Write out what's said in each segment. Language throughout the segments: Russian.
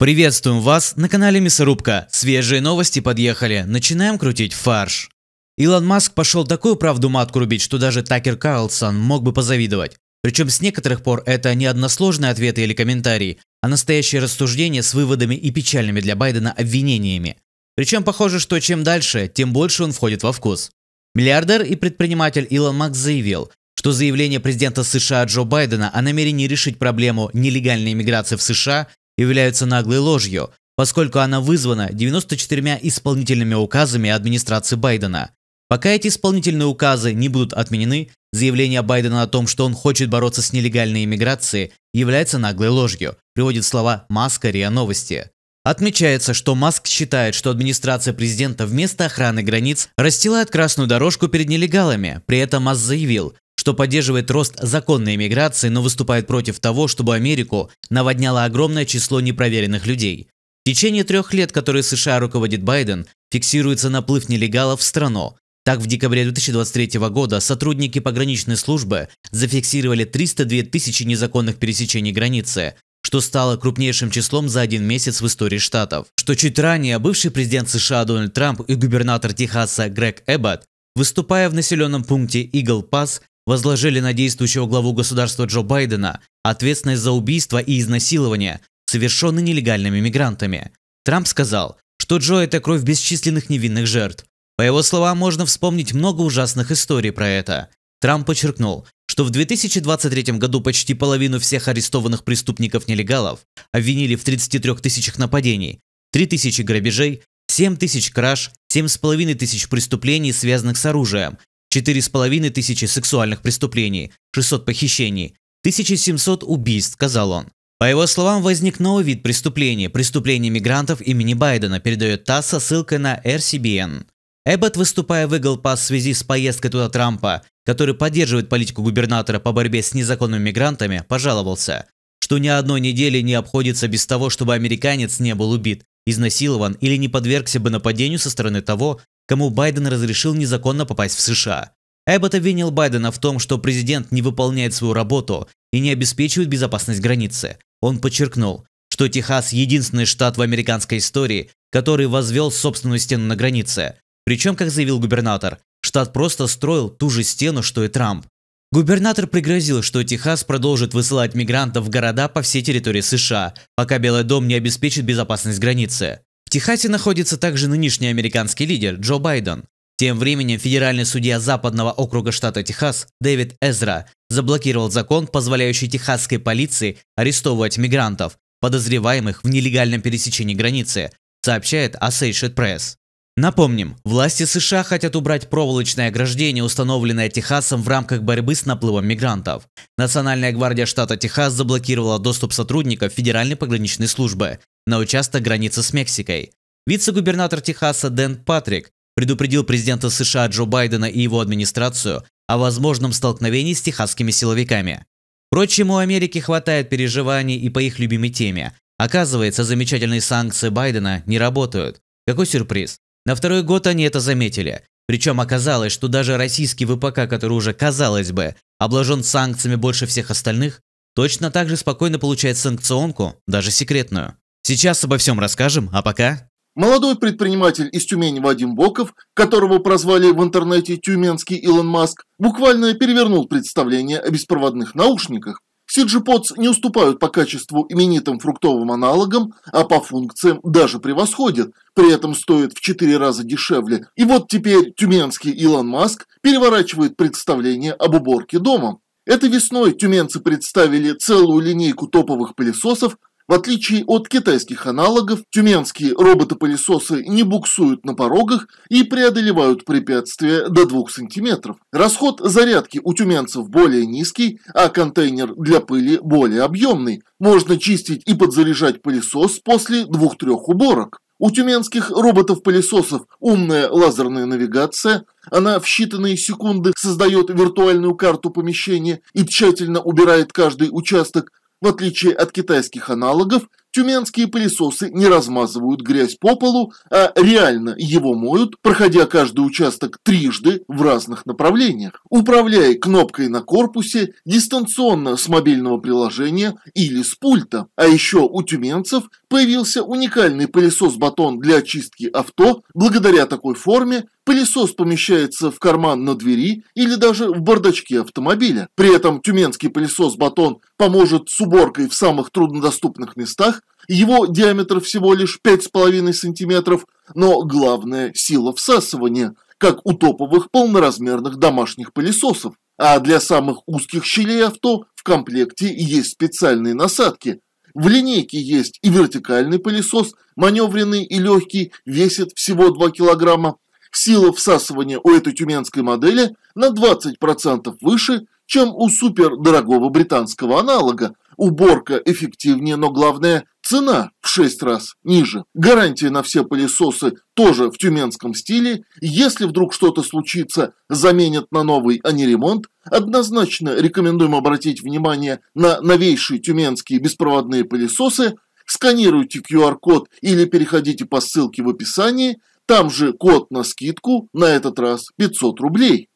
Приветствуем вас на канале Мясорубка. Свежие новости подъехали. Начинаем крутить фарш. Илон Маск пошел такую правду матку рубить, что даже Такер Карлсон мог бы позавидовать. Причем с некоторых пор это не односложные ответы или комментарии, а настоящее рассуждение с выводами и печальными для Байдена обвинениями. Причем похоже, что чем дальше, тем больше он входит во вкус. Миллиардер и предприниматель Илон Маск заявил, что заявление президента США Джо Байдена о намерении решить проблему нелегальной иммиграции в США являются наглой ложью, поскольку она вызвана 94 исполнительными указами администрации Байдена. Пока эти исполнительные указы не будут отменены, заявление Байдена о том, что он хочет бороться с нелегальной иммиграцией, является наглой ложью, приводит слова Маска РИА Новости. Отмечается, что Маск считает, что администрация президента вместо охраны границ расстилает красную дорожку перед нелегалами. При этом Маск заявил, кто поддерживает рост законной миграции, но выступает против того, чтобы Америку наводняло огромное число непроверенных людей. В течение трех лет, которые США руководит Байден, фиксируется наплыв нелегалов в страну. Так, в декабре 2023 года сотрудники пограничной службы зафиксировали 302 тысячи незаконных пересечений границы, что стало крупнейшим числом за один месяц в истории штатов. Что чуть ранее бывший президент США Дональд Трамп и губернатор Техаса Грег Эббот, выступая в населенном пункте Игл Пас, возложили на действующего главу государства Джо Байдена ответственность за убийство и изнасилование, совершенные нелегальными мигрантами. Трамп сказал, что Джо – это кровь бесчисленных невинных жертв. По его словам, можно вспомнить много ужасных историй про это. Трамп подчеркнул, что в 2023 году почти половину всех арестованных преступников-нелегалов обвинили в 33 тысячах нападений, 3 тысячи грабежей, 7 тысяч краж, 7,5 тысяч преступлений, связанных с оружием, 4,5 тысячи сексуальных преступлений, 600 похищений, 1700 убийств, сказал он. По его словам, возник новый вид преступления – преступление мигрантов имени Байдена, передает ТАСС со ссылкой на RCBN. Эббот, выступая, выгол пас в связи с поездкой туда Трампа, который поддерживает политику губернатора по борьбе с незаконными мигрантами, пожаловался, что ни одной недели не обходится без того, чтобы американец не был убит, изнасилован или не подвергся бы нападению со стороны того, кому Байден разрешил незаконно попасть в США. Эббот обвинил Байдена в том, что президент не выполняет свою работу и не обеспечивает безопасность границы. Он подчеркнул, что Техас – единственный штат в американской истории, который возвел собственную стену на границе. Причем, как заявил губернатор, штат просто строил ту же стену, что и Трамп. Губернатор пригрозил, что Техас продолжит высылать мигрантов в города по всей территории США, пока Белый дом не обеспечит безопасность границы. Техасе находится также нынешний американский лидер Джо Байден. Тем временем федеральный судья Западного округа штата Техас Дэвид Эзра заблокировал закон, позволяющий техасской полиции арестовывать мигрантов, подозреваемых в нелегальном пересечении границы, сообщает Associated Press. Напомним, власти США хотят убрать проволочное ограждение, установленное Техасом в рамках борьбы с наплывом мигрантов. Национальная гвардия штата Техас заблокировала доступ сотрудников Федеральной пограничной службы на участок границы с Мексикой. Вице-губернатор Техаса Дэн Патрик предупредил президента США Джо Байдена и его администрацию о возможном столкновении с техасскими силовиками. Впрочем, у Америки хватает переживаний и по их любимой теме. Оказывается, замечательные санкции Байдена не работают. Какой сюрприз. На второй год они это заметили. Причем оказалось, что даже российский ВПК, который уже, казалось бы, обложен санкциями больше всех остальных, точно так же спокойно получает санкционку, даже секретную. Сейчас обо всем расскажем, а пока... Молодой предприниматель из Тюмени Вадим Боков, которого прозвали в интернете «Тюменский Илон Маск», буквально перевернул представление о беспроводных наушниках. cg не уступают по качеству именитым фруктовым аналогам, а по функциям даже превосходят, при этом стоят в 4 раза дешевле. И вот теперь тюменский Илон Маск переворачивает представление об уборке дома. Этой весной тюменцы представили целую линейку топовых пылесосов, в отличие от китайских аналогов, тюменские роботы-пылесосы не буксуют на порогах и преодолевают препятствия до 2 см. Расход зарядки у тюменцев более низкий, а контейнер для пыли более объемный. Можно чистить и подзаряжать пылесос после 2-3 уборок. У тюменских роботов-пылесосов умная лазерная навигация, она в считанные секунды создает виртуальную карту помещения и тщательно убирает каждый участок в отличие от китайских аналогов, тюменские пылесосы не размазывают грязь по полу, а реально его моют, проходя каждый участок трижды в разных направлениях. Управляя кнопкой на корпусе, дистанционно с мобильного приложения или с пульта. А еще у тюменцев появился уникальный пылесос-батон для очистки авто, благодаря такой форме Пылесос помещается в карман на двери или даже в бардачке автомобиля. При этом тюменский пылесос-батон поможет с уборкой в самых труднодоступных местах. Его диаметр всего лишь 5,5 см, но главное – сила всасывания, как у топовых полноразмерных домашних пылесосов. А для самых узких щелей авто в комплекте есть специальные насадки – в линейке есть и вертикальный пылесос, маневренный и легкий, весит всего 2 килограмма, сила всасывания у этой тюменской модели на 20% выше, чем у супердорогого британского аналога. Уборка эффективнее, но главное – цена в 6 раз ниже. Гарантия на все пылесосы тоже в тюменском стиле. Если вдруг что-то случится, заменят на новый, а не ремонт. Однозначно рекомендуем обратить внимание на новейшие тюменские беспроводные пылесосы – сканируйте QR-код или переходите по ссылке в описании, там же код на скидку, на этот раз 500 рублей.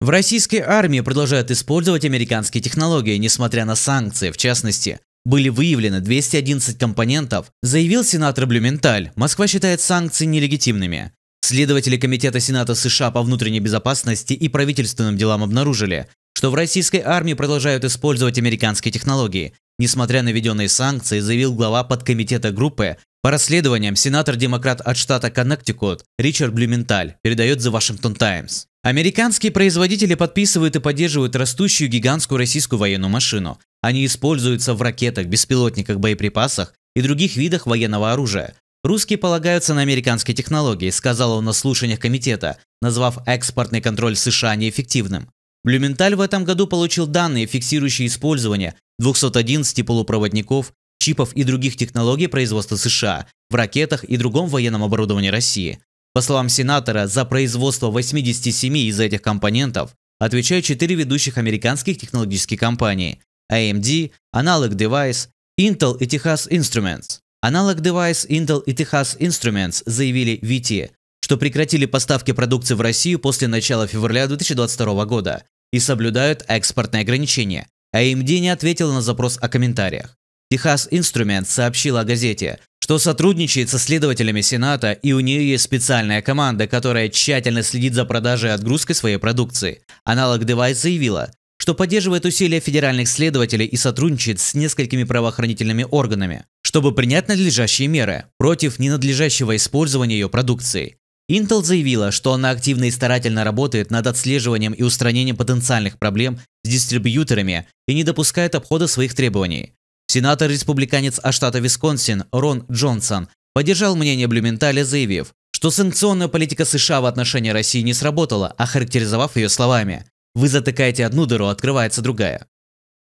В российской армии продолжают использовать американские технологии, несмотря на санкции, в частности. Были выявлены 211 компонентов, заявил сенатор Блюменталь. Москва считает санкции нелегитимными. Следователи Комитета Сената США по внутренней безопасности и правительственным делам обнаружили, что в российской армии продолжают использовать американские технологии. Несмотря на введенные санкции, заявил глава подкомитета группы по расследованиям, сенатор-демократ от штата Коннектикут Ричард Блюменталь передает The Washington Times. Американские производители подписывают и поддерживают растущую гигантскую российскую военную машину. Они используются в ракетах, беспилотниках, боеприпасах и других видах военного оружия. Русские полагаются на американские технологии, сказал он на слушаниях комитета, назвав экспортный контроль США неэффективным. Блюменталь в этом году получил данные, фиксирующие использование 211 полупроводников чипов и других технологий производства США в ракетах и другом военном оборудовании России. По словам сенатора, за производство 87 из этих компонентов отвечают четыре ведущих американских технологических компании – AMD, Analog Device, Intel и Texas Instruments. Analog Device, Intel и Texas Instruments заявили VT, что прекратили поставки продукции в Россию после начала февраля 2022 года и соблюдают экспортные ограничения. А AMD не ответила на запрос о комментариях. Техас Инструмент сообщил о газете, что сотрудничает со следователями Сената и у нее есть специальная команда, которая тщательно следит за продажей и отгрузкой своей продукции. Аналог Девайс заявила, что поддерживает усилия федеральных следователей и сотрудничает с несколькими правоохранительными органами, чтобы принять надлежащие меры против ненадлежащего использования ее продукции. Intel заявила, что она активно и старательно работает над отслеживанием и устранением потенциальных проблем с дистрибьюторами и не допускает обхода своих требований. Сенатор-республиканец от штата Висконсин Рон Джонсон поддержал мнение Блюменталя, заявив, что санкционная политика США в отношении России не сработала, охарактеризовав ее словами «Вы затыкаете одну дыру, открывается другая».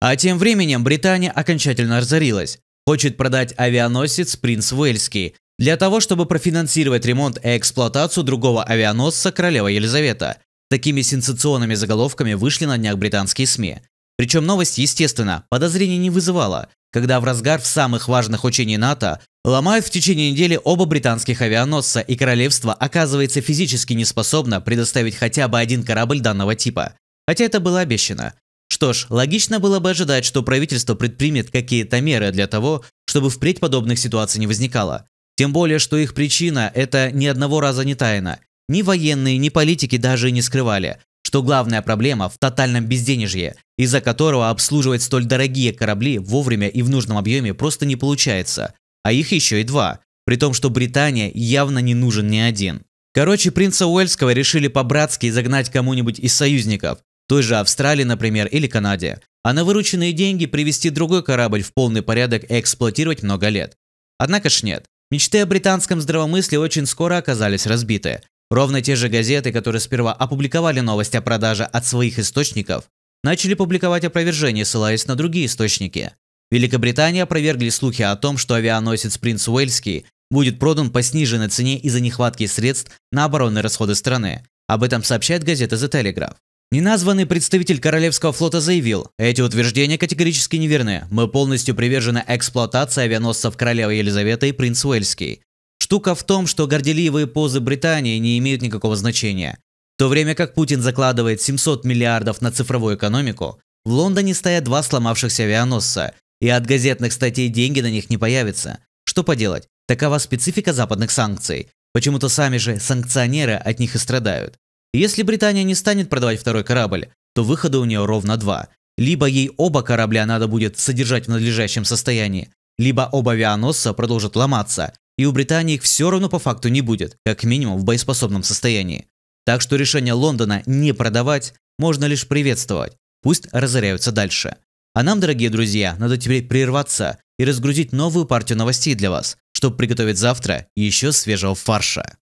А тем временем Британия окончательно разорилась. Хочет продать авианосец «Принц Уэльский» для того, чтобы профинансировать ремонт и эксплуатацию другого авианосца «Королева Елизавета». Такими сенсационными заголовками вышли на днях британские СМИ. Причем новость, естественно, подозрений не вызывала когда в разгар в самых важных учений НАТО ломают в течение недели оба британских авианосца, и королевство оказывается физически неспособно предоставить хотя бы один корабль данного типа. Хотя это было обещано. Что ж, логично было бы ожидать, что правительство предпримет какие-то меры для того, чтобы впредь подобных ситуаций не возникало. Тем более, что их причина – это ни одного раза не тайна. Ни военные, ни политики даже не скрывали что главная проблема в тотальном безденежье, из-за которого обслуживать столь дорогие корабли вовремя и в нужном объеме просто не получается, а их еще и два, при том, что Британия явно не нужен ни один. Короче, принца Уэльского решили по-братски загнать кому-нибудь из союзников, той же Австралии, например, или Канаде, а на вырученные деньги привести другой корабль в полный порядок и эксплуатировать много лет. Однако ж нет. Мечты о британском здравомыслии очень скоро оказались разбиты, Ровно те же газеты, которые сперва опубликовали новость о продаже от своих источников, начали публиковать опровержение, ссылаясь на другие источники. Великобритания опровергли слухи о том, что авианосец «Принц Уэльский» будет продан по сниженной цене из-за нехватки средств на оборонные расходы страны. Об этом сообщает газета The Telegraph. Неназванный представитель Королевского флота заявил, эти утверждения категорически неверны. Мы полностью привержены эксплуатации авианосцев королевы Елизаветы и принц Уэльский. Штука в том, что горделивые позы Британии не имеют никакого значения. В то время как Путин закладывает 700 миллиардов на цифровую экономику, в Лондоне стоят два сломавшихся авианосца, и от газетных статей деньги на них не появятся. Что поделать, такова специфика западных санкций. Почему-то сами же санкционеры от них и страдают. Если Британия не станет продавать второй корабль, то выхода у нее ровно два. Либо ей оба корабля надо будет содержать в надлежащем состоянии, либо оба авианосца продолжат ломаться, и у Британии их все равно по факту не будет, как минимум в боеспособном состоянии. Так что решение Лондона не продавать можно лишь приветствовать. Пусть разоряются дальше. А нам, дорогие друзья, надо теперь прерваться и разгрузить новую партию новостей для вас, чтобы приготовить завтра еще свежего фарша.